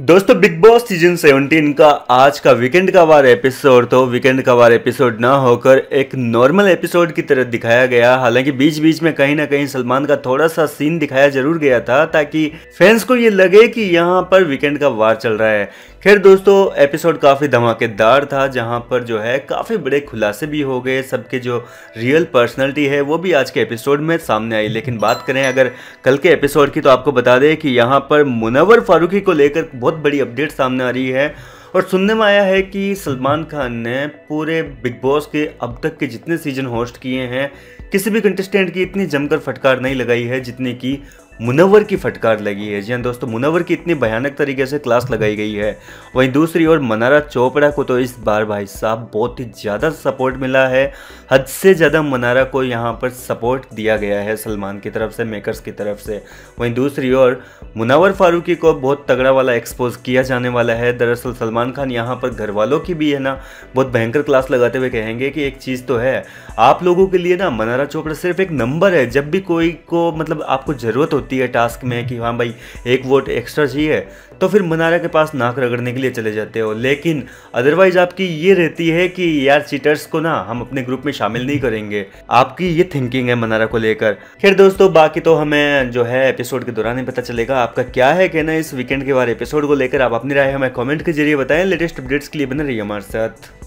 दोस्तों big boss season 17 का आज का वीकेंड का वार एपिसोड तो वीकेंड का वार एपिसोड ना होकर एक नॉर्मल एपिसोड की तरह दिखाया गया हालांकि बीच बीच में कहीं ना कहीं सलमान का थोड़ा सा सीन दिखाया जरूर गया था ताकि फैंस को ये लगे कि यहाँ पर वीकेंड का वार चल रहा है खैर दोस्तों एपिसोड काफ़ी धमाकेदार था जहाँ पर जो है काफ़ी बड़े खुलासे भी हो गए सबके जो रियल पर्सनैलिटी है वो भी आज के एपिसोड में सामने आई लेकिन बात करें अगर कल के एपिसोड की तो आपको बता दें कि यहाँ पर मुनवर फारूकी को लेकर बहुत बड़ी अपडेट सामने आ रही है और सुनने में आया है कि सलमान खान ने पूरे बिग बॉस के अब तक के जितने सीजन होस्ट किए हैं किसी भी कंटेस्टेंट की इतनी जमकर फटकार नहीं लगाई है जितनी की मुनवर की फटकार लगी है जी हाँ दोस्तों मुनवर की इतनी भयानक तरीके से क्लास लगाई गई है वहीं दूसरी ओर मनारा चोपड़ा को तो इस बार भाई साहब बहुत ही ज़्यादा सपोर्ट मिला है हद से ज़्यादा मनारा को यहाँ पर सपोर्ट दिया गया है सलमान की तरफ से मेकर्स की तरफ से वहीं दूसरी ओर मुनावर फारूकी को बहुत तगड़ा वाला एक्सपोज किया जाने वाला है दरअसल सलमान खान यहाँ पर घर वालों की भी है ना बहुत भयंकर क्लास लगाते हुए कहेंगे कि एक चीज़ तो है आप लोगों के लिए ना मनारा चोपड़ा सिर्फ एक नंबर है जब भी कोई को मतलब आपको ज़रूरत होती होती है टास्क में कि हाँ भाई एक वोट एक्स्ट्रा चाहिए तो फिर मनारा के पास नाक रगड़ने के लिए चले जाते हो लेकिन अदरवाइज आपकी ये रहती है कि यार चीटर्स को ना हम अपने ग्रुप में शामिल नहीं करेंगे आपकी ये थिंकिंग है मनारा को लेकर खैर दोस्तों बाकी तो हमें जो है एपिसोड के दौरान ही पता चलेगा आपका क्या है कहना इस वीकेंड के बारे एपिसोड को लेकर आप अपनी राय हमें कॉमेंट के जरिए बताएं लेटेस्ट अपडेट्स के लिए बने रही हमारे साथ